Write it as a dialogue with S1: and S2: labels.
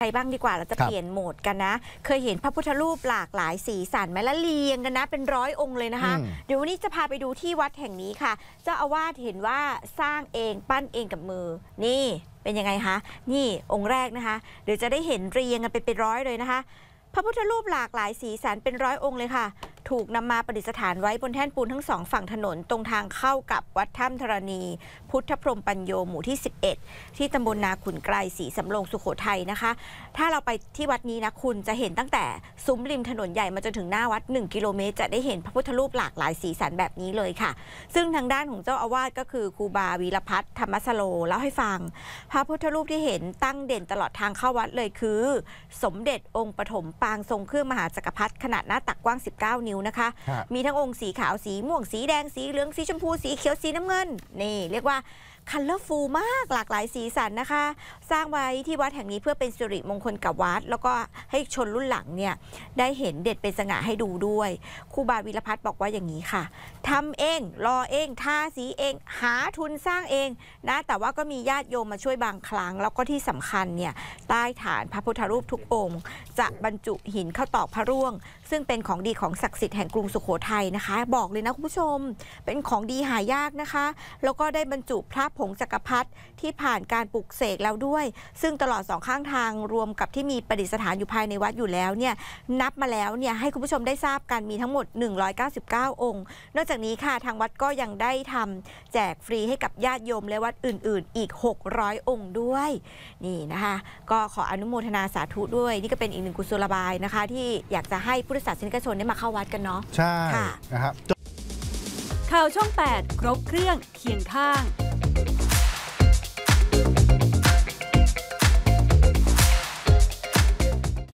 S1: ใครบ้างดีกว่าเราจะเปลี่ยนโหมดกันนะ เคยเห็นพระพุทธรูปหลากหลายสีสันไหมและเรียงกันนะ เป็นร้อยองค์เลยนะคะเดี๋ยววันนี้จะพาไปดูที่วัดแห่งนี้ค่ะเจ้าอาวาสเห็นว่าสร้างเองปั้นเองกับมือนี่เป็นยังไงคะนี่องค์แรกนะคะเดี๋ยวจะได้เห็นเรียงกันเป็นเป็นร้อยเลยนะคะ พระพุทธรูปหลากหลายสีสันเป็นร้อยองค์เลยค่ะถูกนำมาประดิษฐานไว้บนแท่นปูนทั้งสองฝั่งถนนตรงทางเข้ากับวัดถ้ำธรณี พุทธพรมปัญโยหมู่ที่ 11 ที่ตำบลนาขุนไกรสีสำโรง สุขโขทัยนะคะ ถ้าเราไปที่วัดนี้นะ คุณจะเห็นตั้งแต่ซุ้มริมถนนใหญ่มาจนถึงหน้าวัด1กิโลเมตรจะได้เห็นพระพุทธรูปหลากหลายสีสันแบบนี้เลยค่ะ ซึ่งทางด้านของเจ้าอาวาสก็คือครูบาวีรพัฒน์ธรรมสโลเล่าให้ฟัง พระพุทธรูปที่เห็นตั้งเด่นตลอดทางเข้าวัดเลยคือ สมเด็จองค์ปฐมปางทรงเครื่องมหาจักรพรรดิขนาดหน้าตักกว้าง 19 นิ้ววนะคะมีทั้งองค์สีขาวสี ม่วงสีแดงสีเหลืองสีชมพูสีเขียวสีน้ำเงินนี่เรียกว่าคัลเลอร์ฟูลมากหลากหลายสีสันนะคะ สร้างไว้ที่วัดแห่งนี้เพื่อเป็นสิริมงคลกับวัด แล้วก็ให้ชนรุ่นหลังเนี่ยได้เห็นเด็ดเป็นสง่าให้ดูด้วยครูบาวิรพัฒน์บอกว่าอย่างนี้ค่ะ ทำเองรอเองทาสีเอง หาทุนสร้างเองนะแต่ว่าก็มีญาติโยมมาช่วยบางครั้ง แล้วก็ที่สำคัญเนี่ยใต้ฐานพระพุทธรูปทุกองค์ จะบรรจุหินเข้าตอกพระร่วง ซึ่งเป็นของดีของศักดิ์สิทธิ์แห่งกรุงสุขโขทัยนะคะ บอกเลยนะคุณผู้ชมเป็นของดีหายากนะคะ แล้วก็ได้บรรจุพระผงจักรพรรดิที่ผ่านการปลุกเสกแล้วด้วย ซึ่งตลอดสองข้างทางรวมกับที่มีประดิษฐานอยู่ภายในวัดอยู่แล้วเนี่ยนับมาแล้วเนี่ยให้คุณผู้ชมได้ทราบกัน มีทั้งหมด 199 องค์ นอกจากนี้ค่ะทางวัดก็ยังได้ทำแจกฟรีให้กับญาติโยมและวัดอื่นๆอีก 600 องค์ด้วย นี่นะคะก็ขออนุโมทนาสาธุด้วย นี่ก็เป็นอีกหนึ่งกุศลบายนะคะ ที่อยากจะให้พุทธศาสนิกชนได้มาเข้าวัดกันเนาะใช่นะ ครับข่าวช่อง8 ครบเครื่องเคียงข้าง